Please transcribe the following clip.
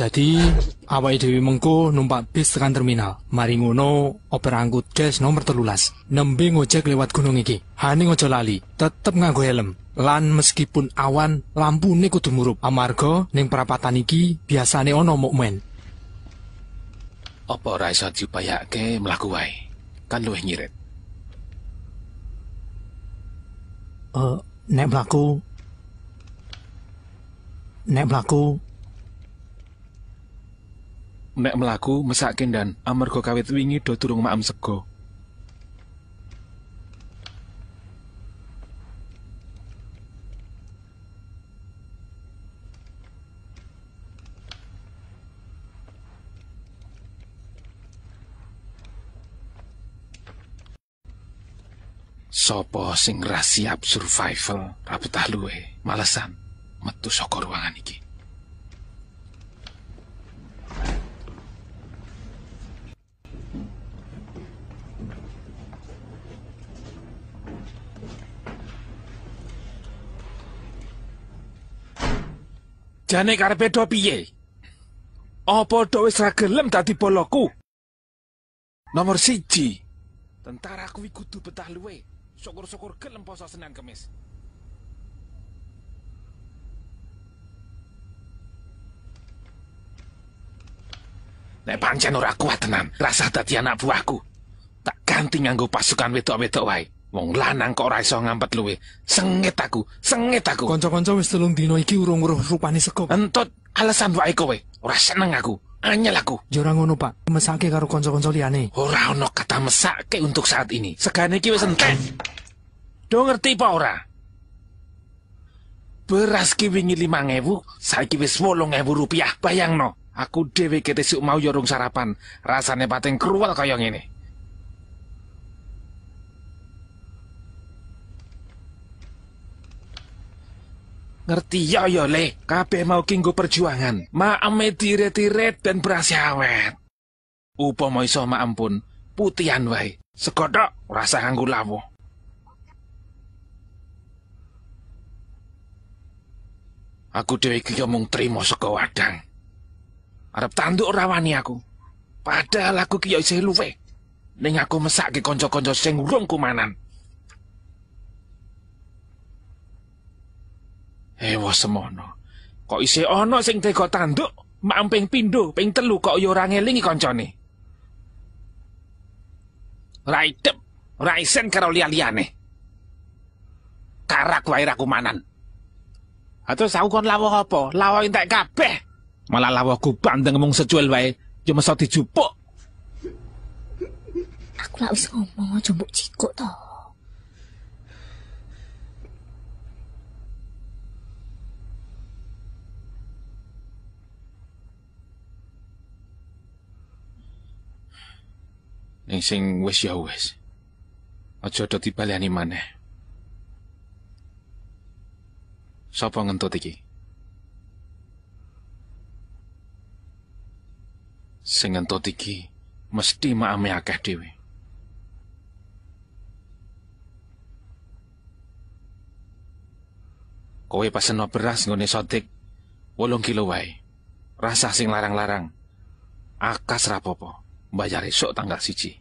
Jadi awake dhewe mengko numpak bis tekan terminal. Mari ngono oper angkut jazz nomor telulas. Nembe ngojek lewat gunung iki. Hani ngojo lali, tetep nganggo helm. Lan meskipun awan, lampu kudu murup. Amarga ning perapatan iki biasane ana mukmen. Apa ora iso diupayakake mlaku wae? Kan luwih nyirit. Eh, uh, nek mlaku nek mlaku Nek melaku mesak kendan amarga kawit wingi do durung maem sego. Sopo sing ra siap survival rabetah luwe, malesan metu sokor ruangan iki. Jane karepe do piye? Apa do wis ra gelem dadi boloku? Nomor siji, tentara aku kudu betah luwe. Syukur-syukur gelem poso Senin Kamis. Nek pancen ora kuat tenan, rasah dadi anak buahku. Tak ganti nganggo pasukan wedok-wedok wae. Wong lanang kok ora iso ngampet luwe. Sengit aku, sengit aku. Kanca-kanca wis telung dina iki urung weruh rupane sego. Entut, alasan wae kowe. Ora seneng aku. Anyel aku. Ya ora ngono, Pak. Mesake karo kanca-kanca liyane. Ora ono kata mesake untuk saat ini. Segane iki wis entek. Do ngerti apa ora? Beras ki wingi 5000, saiki wis 8000 rupiah. Bayangno, aku dhewe ketesuk mau yo ya sarapan. Rasane pating kruwel kaya ngene. Ngerti ya yo ya, le, kabeh mau kinggo perjuangan. Maame tiret-tiret dan beras awet. Upama iso maampun, putian wae. Segodok rasa nganggo lawuh. Aku dhewe iki yo ya mung trima saka wadang. Arep tanduk rawani aku. Padahal aku ki yo ya isih luwe. Ning aku mesak ke kanca sing urung kumanan. Ewa semono. Kok isih ana sing tega tanduk, mamping pindho, ping telu kok ya ora ngelingi kancane. Raidep, raisen karo liya-liyane. Karak wae ra kumanan. Atus aku kon lawuh apa? Lawuh entek kabeh. Malah lawuhku bandeng mung secuil wae, ya mesti dijupuk. Aku lak wis ngomong aja mbok cikuk to. Ning sing wis ya wis. Aja do dibaleni maneh. Sapa ngentut iki? Sing ngentut iki mesti maame akeh dhewe. Kowe paseno beras nggone sotik wolung kilo wae. Rasa sing larang-larang. Akas rapopo. Bayar sok tanggal siji.